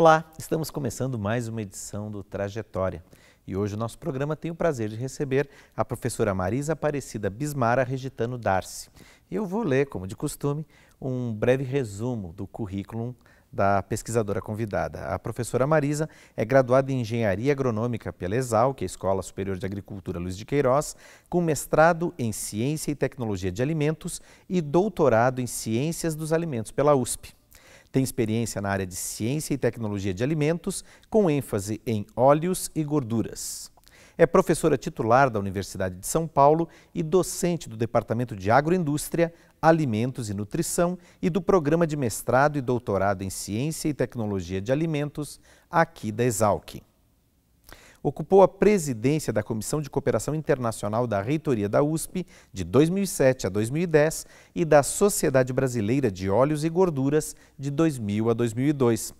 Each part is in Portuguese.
Olá, estamos começando mais uma edição do Trajetória. E hoje o nosso programa tem o prazer de receber a professora Marisa Aparecida Bismara Regitano Darcy. Eu vou ler, como de costume, um breve resumo do currículo da pesquisadora convidada. A professora Marisa é graduada em Engenharia Agronômica pela ESAL, que é a Escola Superior de Agricultura Luiz de Queiroz, com mestrado em Ciência e Tecnologia de Alimentos e doutorado em Ciências dos Alimentos pela USP. Tem experiência na área de ciência e tecnologia de alimentos, com ênfase em óleos e gorduras. É professora titular da Universidade de São Paulo e docente do Departamento de Agroindústria, Alimentos e Nutrição e do Programa de Mestrado e Doutorado em Ciência e Tecnologia de Alimentos, aqui da Exalc ocupou a presidência da Comissão de Cooperação Internacional da Reitoria da USP de 2007 a 2010 e da Sociedade Brasileira de Óleos e Gorduras de 2000 a 2002.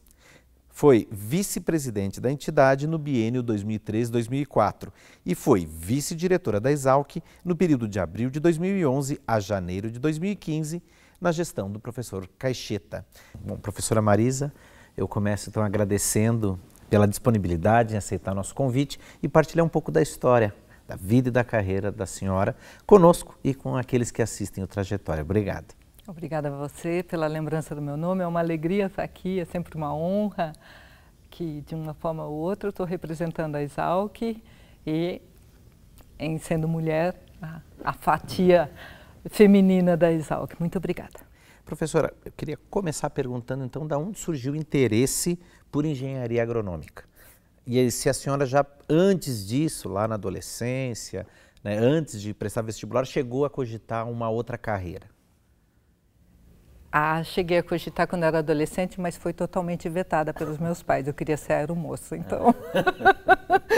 Foi vice-presidente da entidade no biênio 2003-2004 e foi vice-diretora da Exalc no período de abril de 2011 a janeiro de 2015, na gestão do professor Caixeta. Bom, professora Marisa, eu começo então agradecendo pela disponibilidade em aceitar nosso convite e partilhar um pouco da história, da vida e da carreira da senhora conosco e com aqueles que assistem o Trajetória. Obrigado. Obrigada a você pela lembrança do meu nome. É uma alegria estar aqui, é sempre uma honra que, de uma forma ou outra, estou representando a Exalc e, em sendo mulher, a, a fatia feminina da Exalc. Muito obrigada. Professora, eu queria começar perguntando então da onde surgiu o interesse por engenharia agronômica. E se a senhora já antes disso, lá na adolescência, né, antes de prestar vestibular, chegou a cogitar uma outra carreira? Ah, cheguei a cogitar quando era adolescente, mas foi totalmente vetada pelos meus pais. Eu queria ser aeromoça, então.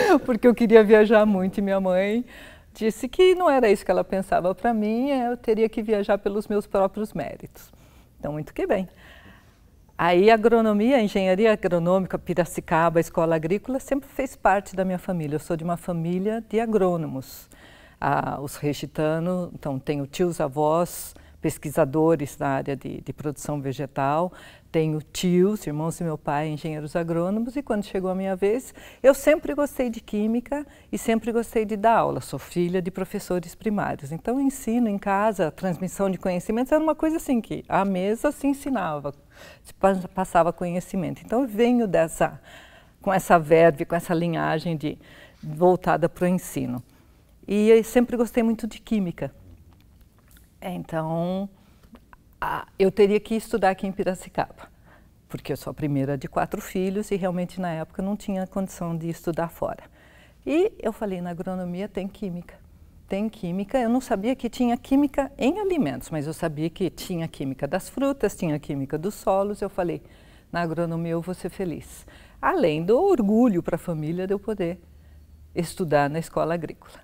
É. Porque eu queria viajar muito e minha mãe disse que não era isso que ela pensava para mim, é, eu teria que viajar pelos meus próprios méritos. Então, muito que bem. Aí a agronomia, a engenharia agronômica, Piracicaba, escola agrícola, sempre fez parte da minha família. Eu sou de uma família de agrônomos. Ah, os regitanos, então tenho tios, avós, pesquisadores na área de, de produção vegetal tenho tios, irmãos do meu pai, engenheiros agrônomos, e quando chegou a minha vez, eu sempre gostei de química e sempre gostei de dar aula. Sou filha de professores primários, então ensino em casa, transmissão de conhecimentos era uma coisa assim que à mesa se ensinava, se passava conhecimento. Então eu venho dessa, com essa verve, com essa linhagem de voltada para o ensino. E eu sempre gostei muito de química. Então, ah, eu teria que estudar aqui em Piracicaba, porque eu sou a primeira de quatro filhos e realmente na época não tinha condição de estudar fora. E eu falei, na agronomia tem química. Tem química, eu não sabia que tinha química em alimentos, mas eu sabia que tinha química das frutas, tinha química dos solos. Eu falei, na agronomia eu vou ser feliz. Além do orgulho para a família de eu poder estudar na escola agrícola,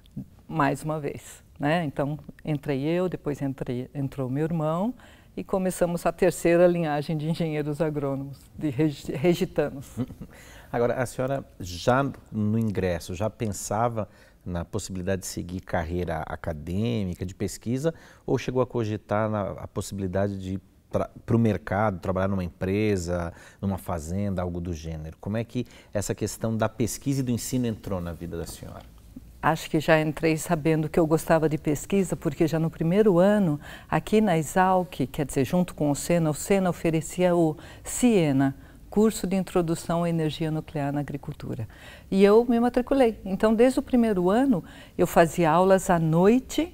mais uma vez. Né? Então, entrei eu, depois entrei, entrou meu irmão, e começamos a terceira linhagem de engenheiros agrônomos, de regitanos. Agora, a senhora já no ingresso, já pensava na possibilidade de seguir carreira acadêmica, de pesquisa, ou chegou a cogitar na, a possibilidade de ir para o mercado, trabalhar numa empresa, numa fazenda, algo do gênero? Como é que essa questão da pesquisa e do ensino entrou na vida da senhora? acho que já entrei sabendo que eu gostava de pesquisa, porque já no primeiro ano, aqui na Exalc, quer dizer, junto com o SENA, o SENA oferecia o SIENA, curso de introdução à energia nuclear na agricultura. E eu me matriculei. Então, desde o primeiro ano, eu fazia aulas à noite,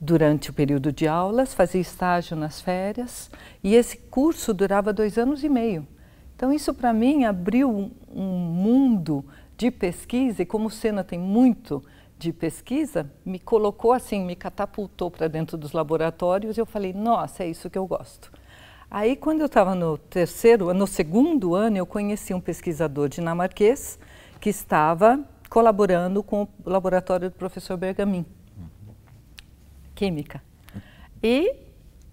durante o período de aulas, fazia estágio nas férias, e esse curso durava dois anos e meio. Então, isso para mim abriu um mundo de pesquisa, e como o Sena tem muito de pesquisa me colocou assim, me catapultou para dentro dos laboratórios e eu falei, nossa, é isso que eu gosto. Aí quando eu estava no terceiro, no segundo ano, eu conheci um pesquisador dinamarquês que estava colaborando com o laboratório do professor Bergamin, química. E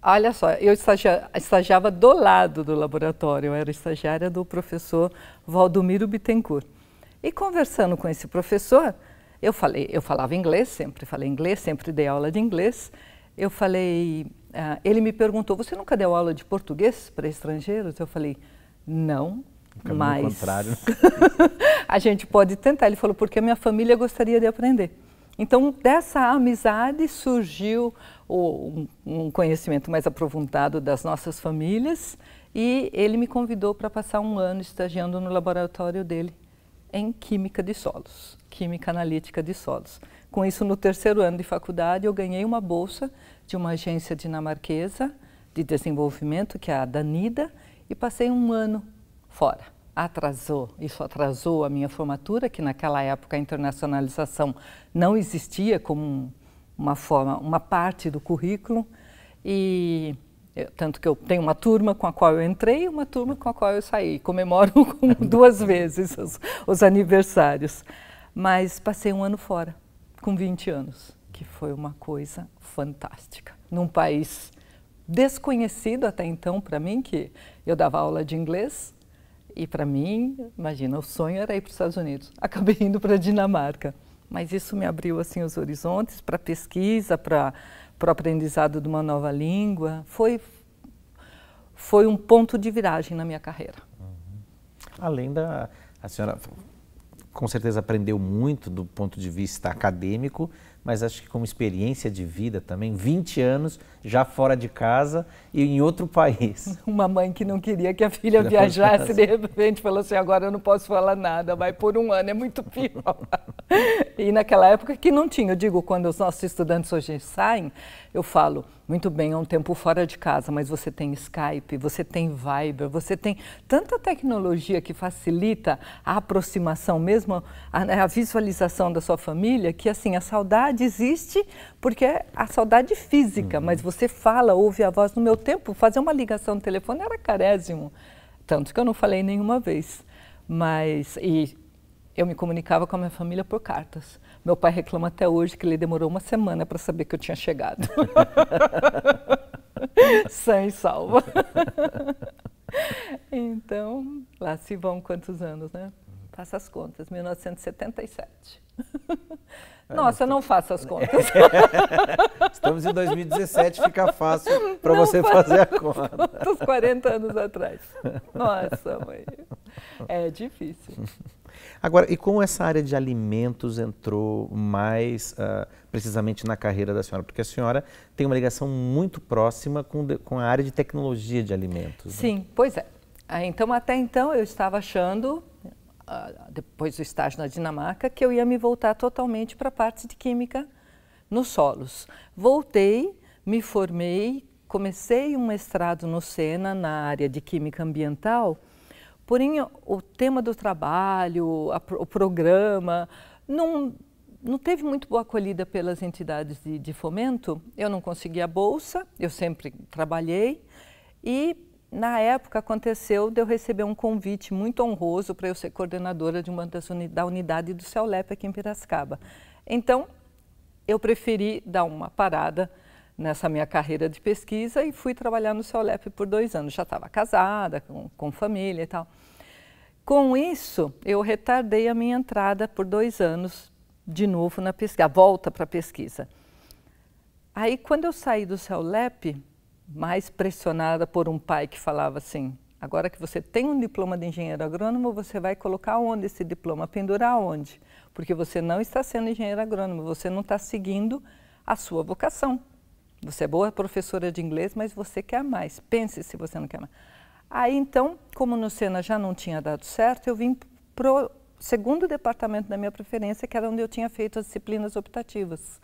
Olha só, eu estagiava do lado do laboratório, eu era estagiária do professor Valdomiro Bittencourt. E conversando com esse professor, eu falei, eu falava inglês, sempre falei inglês, sempre dei aula de inglês. Eu falei, uh, ele me perguntou, você nunca deu aula de português para estrangeiros? Eu falei, não, Caminho mas contrário. a gente pode tentar. Ele falou, porque a minha família gostaria de aprender. Então, dessa amizade surgiu o, um conhecimento mais aprofundado das nossas famílias e ele me convidou para passar um ano estagiando no laboratório dele em Química de Solos. Química Analítica de Solos. Com isso, no terceiro ano de faculdade, eu ganhei uma bolsa de uma agência dinamarquesa de desenvolvimento, que é a Danida, e passei um ano fora. Atrasou, isso atrasou a minha formatura, que naquela época a internacionalização não existia como uma forma, uma parte do currículo. E tanto que eu tenho uma turma com a qual eu entrei e uma turma com a qual eu saí. Comemoro duas vezes os, os aniversários. Mas passei um ano fora, com 20 anos, que foi uma coisa fantástica. Num país desconhecido até então para mim, que eu dava aula de inglês, e para mim, imagina, o sonho era ir para os Estados Unidos. Acabei indo para a Dinamarca. Mas isso me abriu assim os horizontes para pesquisa, para o aprendizado de uma nova língua. Foi, foi um ponto de viragem na minha carreira. Uhum. Além da. A senhora com certeza aprendeu muito do ponto de vista acadêmico, mas acho que como experiência de vida também, 20 anos já fora de casa e em outro país. Uma mãe que não queria que a filha viajasse, de repente falou assim, agora eu não posso falar nada, vai por um ano, é muito pior. E naquela época que não tinha, eu digo, quando os nossos estudantes hoje saem, eu falo, muito bem, é um tempo fora de casa, mas você tem Skype, você tem Viber, você tem tanta tecnologia que facilita a aproximação mesmo, a, né, a visualização da sua família, que assim, a saudade existe porque é a saudade física, uhum. mas você fala, ouve a voz. No meu tempo, fazer uma ligação no telefone era carésimo, tanto que eu não falei nenhuma vez. Mas, e eu me comunicava com a minha família por cartas. Meu pai reclama até hoje que ele demorou uma semana para saber que eu tinha chegado. Sã e salva. então, lá se vão quantos anos, né? Faça as contas, 1977. É, Nossa, não faço as contas. Estamos em 2017, fica fácil para você fazer a conta. Contas 40 anos atrás. Nossa, mãe. É difícil. Agora, e como essa área de alimentos entrou mais uh, precisamente na carreira da senhora? Porque a senhora tem uma ligação muito próxima com, de, com a área de tecnologia de alimentos. Né? Sim, né? pois é. Ah, então, até então, eu estava achando ah, depois do estágio na Dinamarca, que eu ia me voltar totalmente para a parte de química nos solos. Voltei, me formei, comecei um mestrado no SENA na área de química ambiental, porém o tema do trabalho, a, o programa, não, não teve muito boa acolhida pelas entidades de, de fomento. Eu não consegui a bolsa, eu sempre trabalhei e na época aconteceu de eu receber um convite muito honroso para eu ser coordenadora de uma das uni da unidade do CELEP aqui em Piracicaba. Então, eu preferi dar uma parada nessa minha carreira de pesquisa e fui trabalhar no CELEP por dois anos. Já estava casada, com, com família e tal. Com isso, eu retardei a minha entrada por dois anos de novo na pesquisa, a volta para a pesquisa. Aí, quando eu saí do CELEP, mais pressionada por um pai que falava assim: agora que você tem um diploma de engenheiro agrônomo, você vai colocar onde esse diploma? Pendurar onde? Porque você não está sendo engenheiro agrônomo, você não está seguindo a sua vocação. Você é boa professora de inglês, mas você quer mais. Pense se você não quer mais. Aí então, como no Sena já não tinha dado certo, eu vim pro segundo departamento da minha preferência, que era onde eu tinha feito as disciplinas optativas.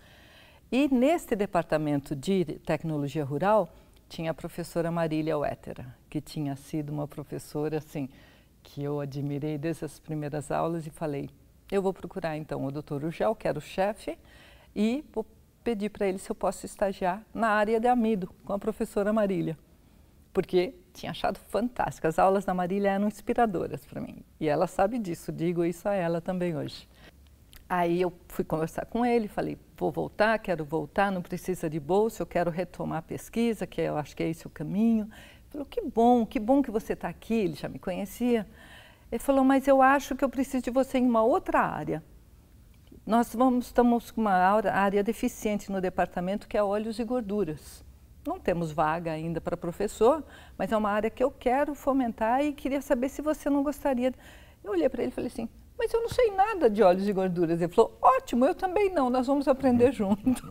E neste departamento de tecnologia rural, tinha a professora Marília Uétera, que tinha sido uma professora assim que eu admirei desde as primeiras aulas e falei, eu vou procurar então o doutor Ugel, que era o chefe, e vou pedir para ele se eu posso estagiar na área de amido com a professora Marília, porque tinha achado fantástico. As aulas da Marília eram inspiradoras para mim e ela sabe disso, digo isso a ela também hoje. Aí eu fui conversar com ele, falei, vou voltar, quero voltar, não precisa de bolsa, eu quero retomar a pesquisa, que eu acho que é esse o caminho. Ele falou, que bom, que bom que você está aqui, ele já me conhecia. Ele falou, mas eu acho que eu preciso de você em uma outra área. Nós vamos, estamos com uma área deficiente no departamento, que é óleos e gorduras. Não temos vaga ainda para professor, mas é uma área que eu quero fomentar e queria saber se você não gostaria. Eu olhei para ele e falei assim, mas eu não sei nada de óleos e gorduras. Ele falou, ótimo, eu também não, nós vamos aprender uhum. juntos.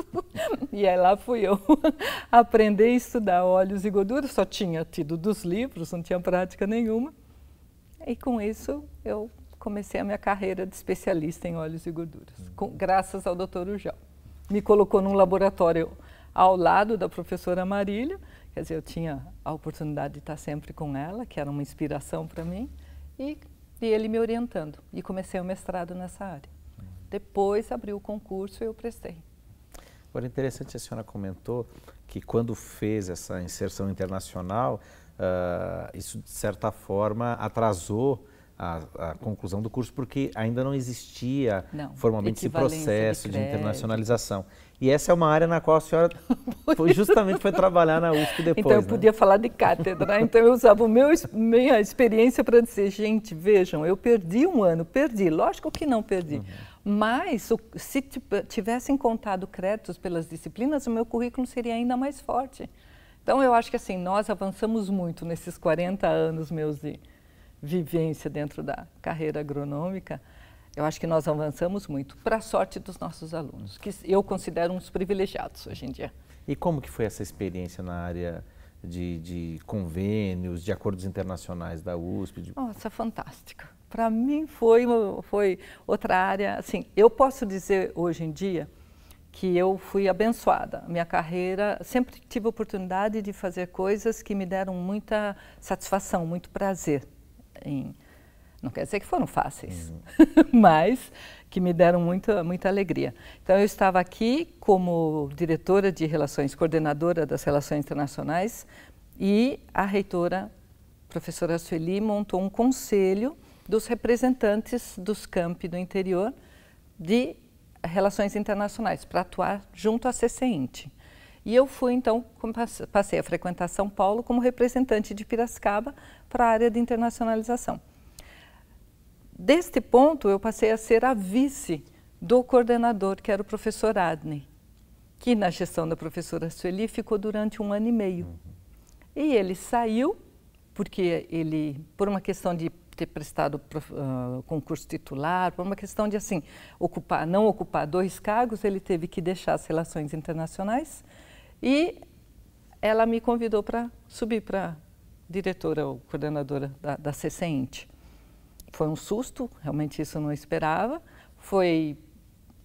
e aí lá fui eu aprender a estudar óleos e gorduras, só tinha tido dos livros, não tinha prática nenhuma. E com isso eu comecei a minha carreira de especialista em óleos e gorduras, uhum. com, graças ao Dr. Urgel. Me colocou num laboratório ao lado da professora Marília, quer dizer, eu tinha a oportunidade de estar sempre com ela, que era uma inspiração para mim, e e ele me orientando. E comecei o mestrado nessa área. Uhum. Depois abriu o concurso e eu prestei. Agora, interessante, a senhora comentou que quando fez essa inserção internacional, uh, isso de certa forma atrasou a, a, conclusão do curso, porque ainda não existia não, formalmente esse processo de, de internacionalização. E essa é uma área na qual a senhora foi, justamente foi trabalhar na USP depois. Então eu né? podia falar de cátedra, né? então eu usava o meu, minha experiência para dizer, gente, vejam, eu perdi um ano, perdi, lógico que não perdi. Uhum. Mas se tivessem contado créditos pelas disciplinas, o meu currículo seria ainda mais forte. Então eu acho que assim, nós avançamos muito nesses 40 anos meus de vivência dentro da carreira agronômica. Eu acho que nós avançamos muito, para a sorte dos nossos alunos, que eu considero uns privilegiados hoje em dia. E como que foi essa experiência na área de, de convênios, de acordos internacionais da USP? De... Nossa, fantástica. Para mim foi, foi outra área, assim, eu posso dizer hoje em dia que eu fui abençoada. Minha carreira, sempre tive oportunidade de fazer coisas que me deram muita satisfação, muito prazer em não quer dizer que foram fáceis, uhum. mas que me deram muita, muita alegria. Então, eu estava aqui como diretora de relações, coordenadora das relações internacionais, e a reitora, professora Sueli, montou um conselho dos representantes dos campi do interior de relações internacionais, para atuar junto à CCINT. E eu fui, então, passei a frequentar São Paulo como representante de Piracicaba para a área de internacionalização. Deste ponto, eu passei a ser a vice do coordenador, que era o professor Adney, que na gestão da professora Sueli ficou durante um ano e meio. Uhum. E ele saiu, porque ele, por uma questão de ter prestado uh, concurso titular, por uma questão de assim, ocupar, não ocupar dois cargos, ele teve que deixar as relações internacionais e ela me convidou para subir para diretora ou coordenadora da, da CCINT foi um susto, realmente isso eu não esperava. Foi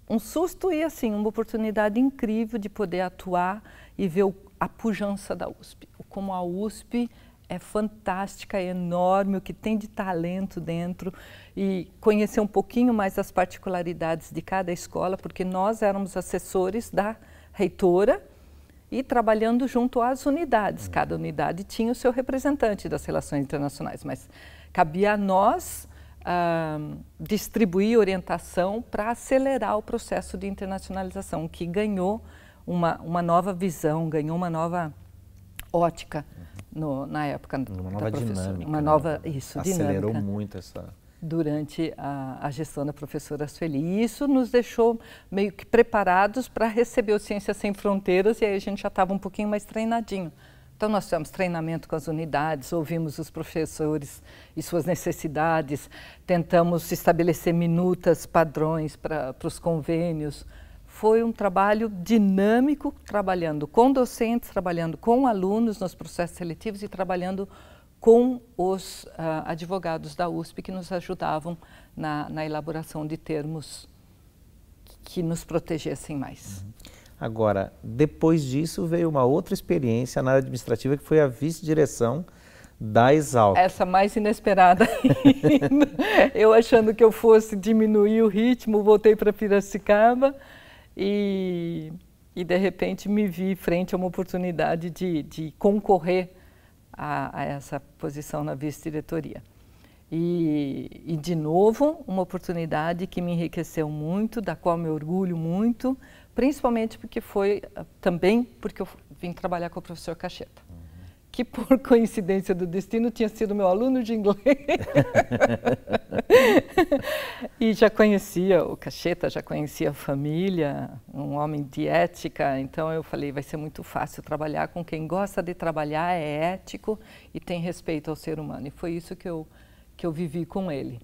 um susto e assim uma oportunidade incrível de poder atuar e ver o, a pujança da USP, como a USP é fantástica, é enorme, o que tem de talento dentro e conhecer um pouquinho mais as particularidades de cada escola, porque nós éramos assessores da reitora e trabalhando junto às unidades. Uhum. Cada unidade tinha o seu representante das relações internacionais, mas cabia a nós distribuir orientação para acelerar o processo de internacionalização, que ganhou uma, uma nova visão, ganhou uma nova ótica no, na época uma nova Dinâmica, uma né? nova né? isso, Acelerou dinâmica, muito essa... Durante a, a, gestão da professora Sueli. E isso nos deixou meio que preparados para receber o Ciências Sem Fronteiras e aí a gente já estava um pouquinho mais treinadinho. Então, nós tivemos treinamento com as unidades, ouvimos os professores e suas necessidades, tentamos estabelecer minutas, padrões para os convênios. Foi um trabalho dinâmico, trabalhando com docentes, trabalhando com alunos nos processos seletivos e trabalhando com os uh, advogados da USP que nos ajudavam na, na elaboração de termos que nos protegessem mais. Uhum. Agora, depois disso veio uma outra experiência na área administrativa que foi a vice-direção da Exalc. Essa mais inesperada ainda. eu achando que eu fosse diminuir o ritmo, voltei para Piracicaba e, e de repente me vi frente a uma oportunidade de, de concorrer a, a, essa posição na vice-diretoria. E, e, de novo, uma oportunidade que me enriqueceu muito, da qual me orgulho muito, principalmente porque foi ah, também porque eu vim trabalhar com o professor Cacheta, uhum. que por coincidência do destino tinha sido meu aluno de inglês. e já conhecia o Cacheta, já conhecia a família, um homem de ética, então eu falei, vai ser muito fácil trabalhar com quem gosta de trabalhar, é ético e tem respeito ao ser humano. E foi isso que eu que eu vivi com ele.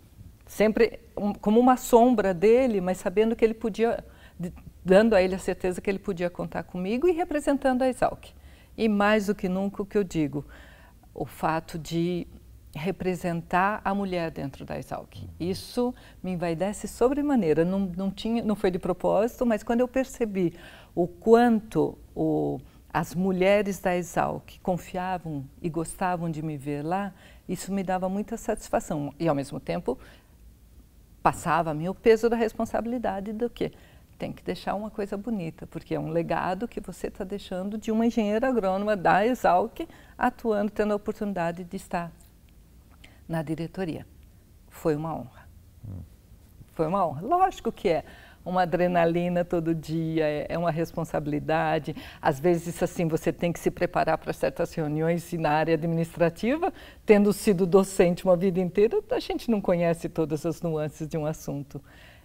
Sempre um, como uma sombra dele, mas sabendo que ele podia de, dando a ele a certeza que ele podia contar comigo e representando a Exalc. E mais do que nunca o que eu digo, o fato de representar a mulher dentro da Exalc. Isso me envaidece sobremaneira. Não, não, tinha, não foi de propósito, mas quando eu percebi o quanto o, as mulheres da Exalc confiavam e gostavam de me ver lá, isso me dava muita satisfação. E, ao mesmo tempo, passava a mim o peso da responsabilidade do quê? tem que deixar uma coisa bonita, porque é um legado que você está deixando de uma engenheira agrônoma da Exalc atuando, tendo a oportunidade de estar na diretoria. Foi uma honra. Hum. Foi uma honra. Lógico que é uma adrenalina todo dia, é, é uma responsabilidade. Às vezes, assim, você tem que se preparar para certas reuniões e na área administrativa, tendo sido docente uma vida inteira, a gente não conhece todas as nuances de um assunto.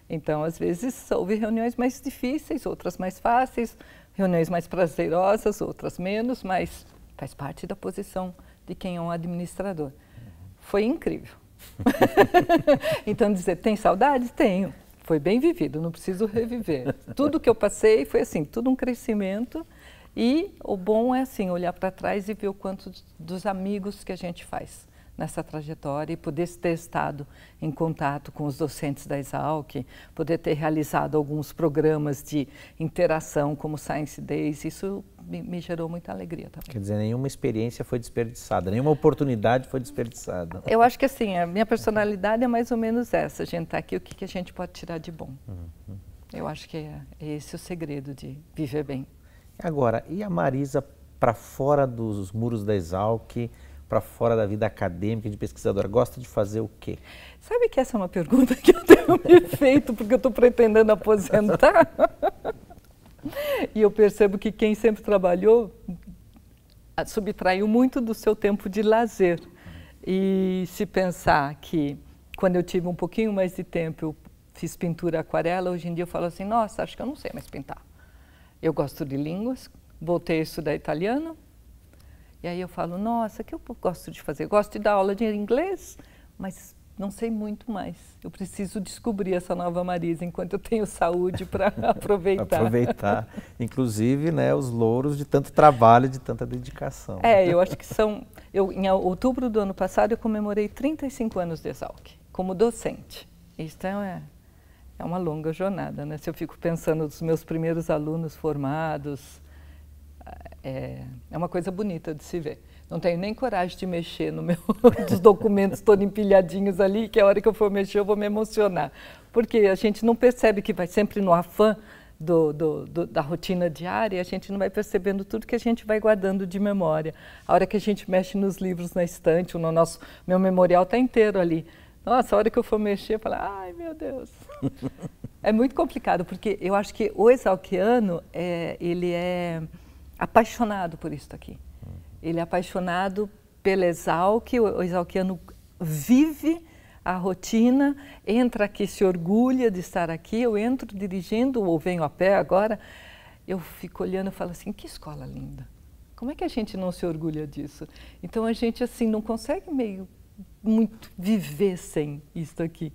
Então, às vezes, houve reuniões mais difíceis, outras mais fáceis, reuniões mais prazerosas, outras menos, mas faz parte da posição de quem é um administrador. Foi incrível. então, dizer, tem saudade? Tenho. Foi bem vivido, não preciso reviver. Tudo que eu passei foi assim, tudo um crescimento. E o bom é assim, olhar para trás e ver o quanto dos amigos que a gente faz nessa trajetória e poder ter estado em contato com os docentes da Exalc, poder ter realizado alguns programas de interação como Science Days, isso me, me gerou muita alegria também. Quer dizer, nenhuma experiência foi desperdiçada, nenhuma oportunidade foi desperdiçada. Eu acho que assim, a minha personalidade é mais ou menos essa, a gente está aqui, o que, que, a gente pode tirar de bom? Uhum. Eu acho que é, é esse o segredo de viver bem. Agora, e a Marisa para fora dos muros da Exalc? para fora da vida acadêmica de pesquisadora? Gosta de fazer o quê? Sabe que essa é uma pergunta que eu tenho me feito porque eu estou pretendendo aposentar. e eu percebo que quem sempre trabalhou ah, subtraiu muito do seu tempo de lazer. E se pensar que quando eu tive um pouquinho mais de tempo, eu fiz pintura aquarela, hoje em dia eu falo assim, nossa, acho que eu não sei mais pintar. Eu gosto de línguas, voltei a estudar italiano, e aí eu falo, nossa, o que eu gosto de fazer? Gosto de dar aula de inglês, mas não sei muito mais. Eu preciso descobrir essa nova Marisa enquanto eu tenho saúde para aproveitar. aproveitar, inclusive, né, os louros de tanto trabalho, de tanta dedicação. É, eu acho que são. Eu, em outubro do ano passado, eu comemorei 35 anos de Exalc como docente. então é, é uma longa jornada, né? Se eu fico pensando dos meus primeiros alunos formados, é, é uma coisa bonita de se ver. Não tenho nem coragem de mexer no meu, dos documentos todos empilhadinhos ali, que a hora que eu for mexer eu vou me emocionar. Porque a gente não percebe que vai sempre no afã do, do, do, da rotina diária, a gente não vai percebendo tudo que a gente vai guardando de memória. A hora que a gente mexe nos livros na estante, no nosso, meu memorial está inteiro ali. Nossa, a hora que eu for mexer, eu falar, ai meu Deus. é muito complicado, porque eu acho que o exalquiano, é, ele é apaixonado por isso aqui. Ele é apaixonado pela Exalc, o Exalciano vive a rotina, entra aqui, se orgulha de estar aqui. Eu entro dirigindo ou venho a pé agora, eu fico olhando e falo assim: que escola linda! Como é que a gente não se orgulha disso? Então a gente assim não consegue meio muito viver sem isto aqui.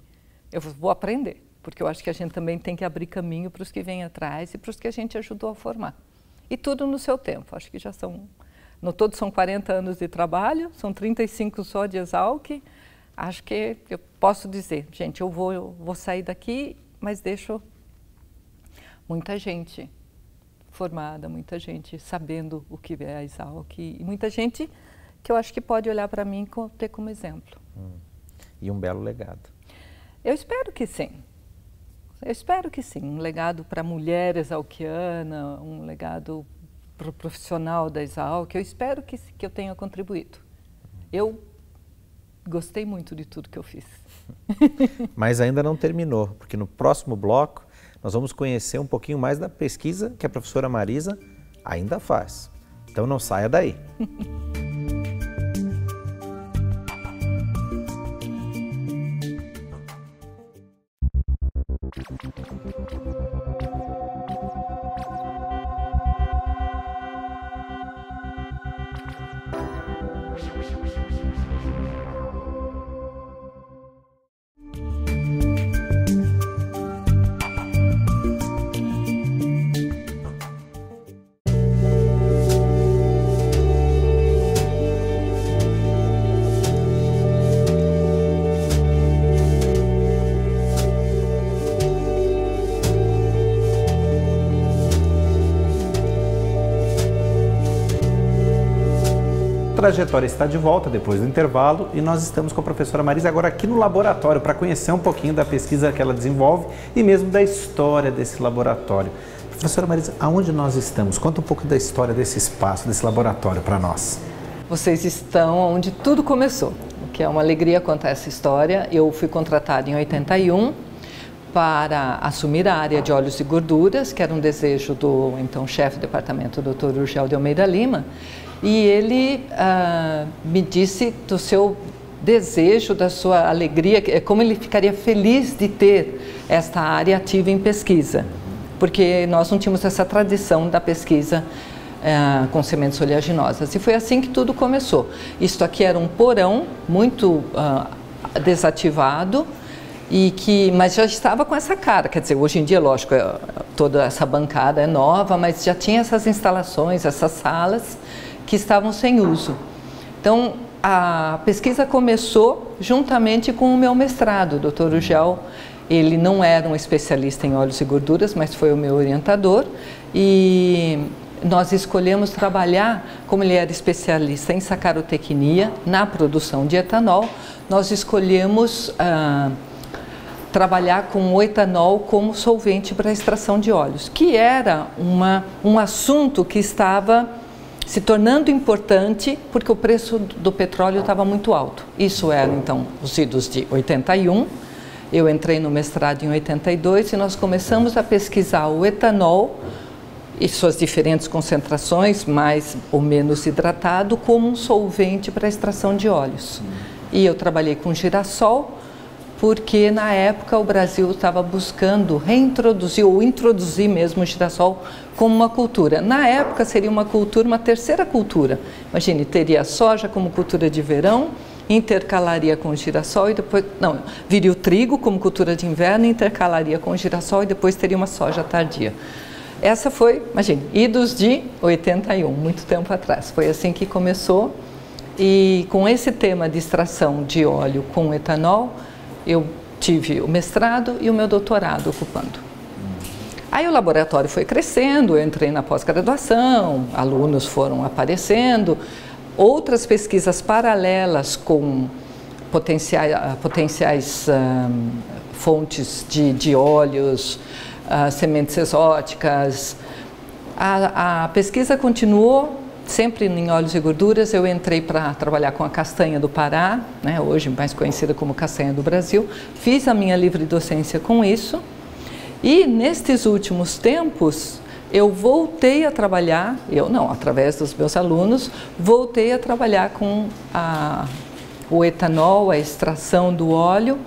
Eu vou aprender, porque eu acho que a gente também tem que abrir caminho para os que vêm atrás e para os que a gente ajudou a formar. E tudo no seu tempo. Acho que já são, no todo são 40 anos de trabalho, são 35 só de Exalc. Acho que eu posso dizer, gente, eu vou, eu vou sair daqui, mas deixo muita gente formada, muita gente sabendo o que é a Exalc e muita gente que eu acho que pode olhar para mim ter como exemplo. Hum. E um belo legado. Eu espero que sim. Eu espero que sim, um legado para a mulher exalquiana, um legado para o profissional da Exalc, eu espero que, que eu tenha contribuído. Eu gostei muito de tudo que eu fiz. Mas ainda não terminou, porque no próximo bloco nós vamos conhecer um pouquinho mais da pesquisa que a professora Marisa ainda faz. Então não saia daí. Trajetória está de volta depois do intervalo e nós estamos com a professora Marisa agora aqui no laboratório para conhecer um pouquinho da pesquisa que ela desenvolve e mesmo da história desse laboratório. Professora Marisa, aonde nós estamos? Conta um pouco da história desse espaço, desse laboratório para nós. Vocês estão onde tudo começou, o que é uma alegria contar essa história. Eu fui contratada em 81 para assumir a área de óleos e gorduras, que era um desejo do então chefe do departamento, Dr. Urgel de Almeida Lima, e ele ah, me disse do seu desejo, da sua alegria, é como ele ficaria feliz de ter esta área ativa em pesquisa, porque nós não tínhamos essa tradição da pesquisa ah, com sementes oleaginosas. E foi assim que tudo começou. Isto aqui era um porão muito ah, desativado, e que, mas já estava com essa cara, quer dizer, hoje em dia, lógico, eh, toda essa bancada é nova, mas já tinha essas instalações, essas salas, que estavam sem uso. Então, a pesquisa começou juntamente com o meu mestrado, o Dr. Ugel. Ele não era um especialista em óleos e gorduras, mas foi o meu orientador e nós escolhemos trabalhar, como ele era especialista em sacarotecnia, na produção de etanol, nós escolhemos ah, trabalhar com o etanol como solvente para extração de óleos, que era uma, um assunto que estava se tornando importante porque o preço do petróleo estava muito alto. Isso era então os idos de 81. Eu entrei no mestrado em 82 e nós começamos a pesquisar o etanol e suas diferentes concentrações, mais ou menos hidratado, como um solvente para extração de óleos. E eu trabalhei com girassol porque na época o Brasil estava buscando reintroduzir ou introduzir mesmo o girassol como uma cultura. Na época seria uma cultura, uma terceira cultura. Imagine, teria a soja como cultura de verão, intercalaria com o girassol e depois não, viria o trigo como cultura de inverno, intercalaria com o girassol e depois teria uma soja tardia. Essa foi, imagine, idos de 81, muito tempo atrás. Foi assim que começou. E com esse tema de extração de óleo com etanol, eu tive o mestrado e o meu doutorado ocupando. Aí o laboratório foi crescendo, eu entrei na pós-graduação, alunos foram aparecendo, outras pesquisas paralelas com potenciais, potenciais um, fontes de, de óleos, uh, sementes exóticas. A, a pesquisa continuou Sempre em óleos e gorduras, eu entrei para trabalhar com a castanha do Pará, né, hoje mais conhecida como castanha do Brasil. Fiz a minha livre docência com isso. E nestes últimos tempos, eu voltei a trabalhar, eu não, através dos meus alunos, voltei a trabalhar com a, o etanol, a extração do óleo,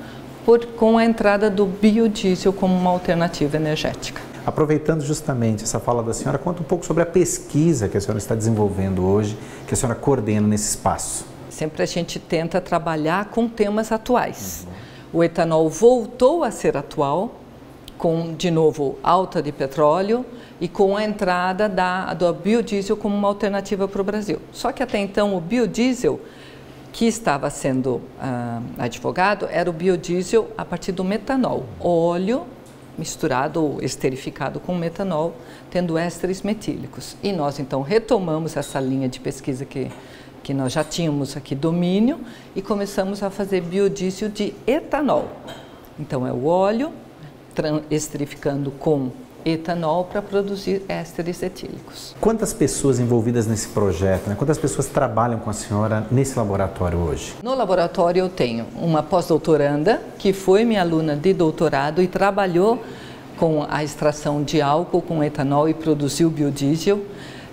por, com a entrada do biodiesel como uma alternativa energética. Aproveitando justamente essa fala da senhora, conta um pouco sobre a pesquisa que a senhora está desenvolvendo hoje, que a senhora coordena nesse espaço. Sempre a gente tenta trabalhar com temas atuais. Uhum. O etanol voltou a ser atual, com, de novo, alta de petróleo e com a entrada da, do biodiesel como uma alternativa para o Brasil. Só que até então o biodiesel que estava sendo ah, advogado era o biodiesel a partir do metanol, óleo misturado ou esterificado com metanol, tendo ésteres metílicos. E nós então retomamos essa linha de pesquisa que, que nós já tínhamos aqui domínio e começamos a fazer biodiesel de etanol. Então é o óleo esterificando com etanol para produzir ésteres etílicos. Quantas pessoas envolvidas nesse projeto? Né? Quantas pessoas trabalham com a senhora nesse laboratório hoje? No laboratório eu tenho uma pós-doutoranda que foi minha aluna de doutorado e trabalhou com a extração de álcool com etanol e produziu biodiesel.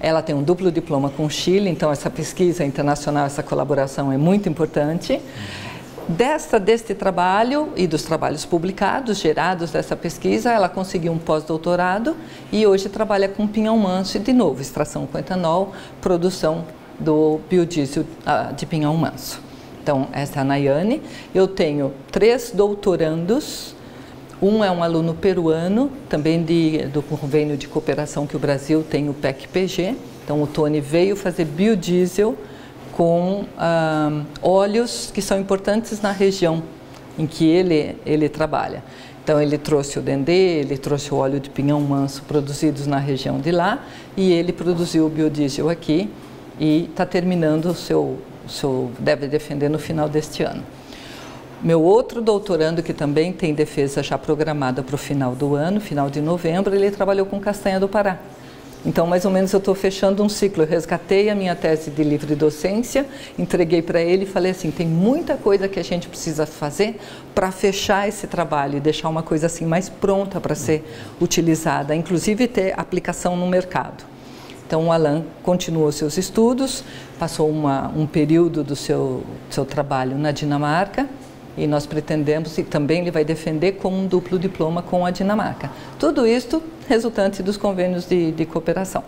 Ela tem um duplo diploma com o Chile, então essa pesquisa internacional, essa colaboração é muito importante. Uhum. Desta, deste trabalho e dos trabalhos publicados, gerados dessa pesquisa, ela conseguiu um pós-doutorado e hoje trabalha com pinhão manso de novo, extração com etanol, produção do biodiesel ah, de pinhão manso. Então, essa é a Nayane. Eu tenho três doutorandos, um é um aluno peruano, também de, do convênio de cooperação que o Brasil tem, o PEC-PG. Então, o Tony veio fazer biodiesel com ah, óleos que são importantes na região em que ele, ele trabalha. Então ele trouxe o dendê, ele trouxe o óleo de pinhão manso produzidos na região de lá e ele produziu o biodiesel aqui e está terminando o seu, o seu, deve defender no final deste ano. Meu outro doutorando, que também tem defesa já programada para o final do ano, final de novembro, ele trabalhou com castanha do Pará. Então, mais ou menos, eu estou fechando um ciclo. Eu resgatei a minha tese de livre docência, entreguei para ele e falei assim: tem muita coisa que a gente precisa fazer para fechar esse trabalho e deixar uma coisa assim mais pronta para ser utilizada, inclusive ter aplicação no mercado. Então, o Alan continuou seus estudos, passou uma, um período do seu, seu trabalho na Dinamarca e nós pretendemos, e também ele vai defender com um duplo diploma com a Dinamarca. Tudo isto resultante dos convênios de, de cooperação.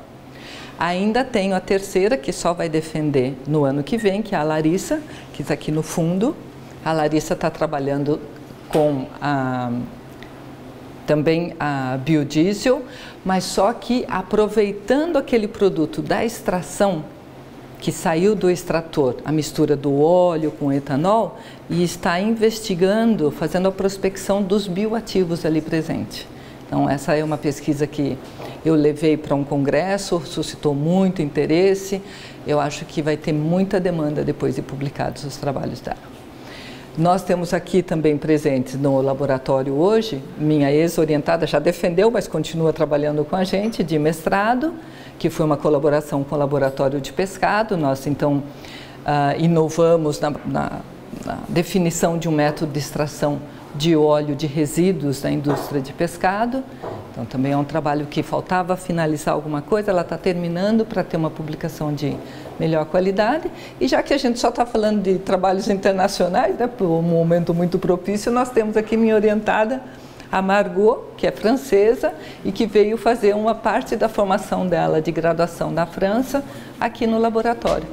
Ainda tenho a terceira, que só vai defender no ano que vem, que é a Larissa, que está aqui no fundo. A Larissa está trabalhando com a, também a biodiesel, mas só que aproveitando aquele produto da extração que saiu do extrator, a mistura do óleo com etanol, e está investigando, fazendo a prospecção dos bioativos ali presente. Então, essa é uma pesquisa que eu levei para um congresso, suscitou muito interesse. Eu acho que vai ter muita demanda depois de publicados os trabalhos dela. Nós temos aqui também presentes no laboratório hoje, minha ex-orientada já defendeu, mas continua trabalhando com a gente, de mestrado, que foi uma colaboração com o laboratório de pescado. Nós então uh, inovamos na, na, na, definição de um método de extração de óleo de resíduos da indústria de pescado. Então também é um trabalho que faltava finalizar alguma coisa, ela está terminando para ter uma publicação de melhor qualidade. E já que a gente só está falando de trabalhos internacionais, né, por um momento muito propício, nós temos aqui minha orientada, a Margot, que é francesa e que veio fazer uma parte da formação dela de graduação na França aqui no laboratório.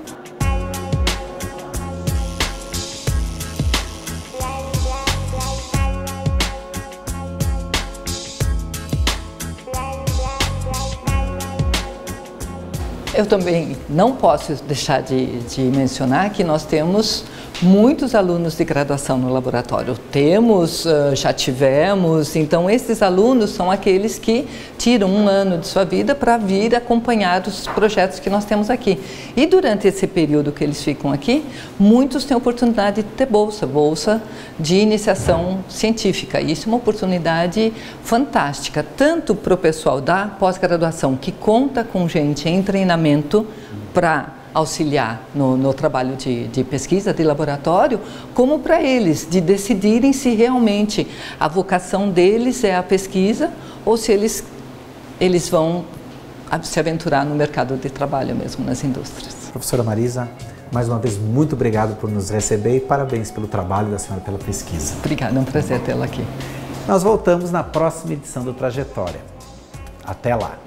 Eu também não posso deixar de, de mencionar que nós temos muitos alunos de graduação no laboratório. Temos, ah, já tivemos, então esses alunos são aqueles que tiram um ano de sua vida para vir acompanhar os projetos que nós temos aqui. E durante esse período que eles ficam aqui, muitos têm oportunidade de ter bolsa, bolsa de iniciação científica. isso é uma oportunidade fantástica, tanto para o pessoal da pós-graduação que conta com gente em treinamento para auxiliar no, no trabalho de, de, pesquisa, de laboratório, como para eles, de decidirem se realmente a vocação deles é a pesquisa ou se eles, eles vão se aventurar no mercado de trabalho mesmo, nas indústrias. Professora Marisa, mais uma vez, muito obrigado por nos receber e parabéns pelo trabalho da senhora pela pesquisa. Obrigada, é um prazer tê-la aqui. Nós voltamos na próxima edição do Trajetória. Até lá!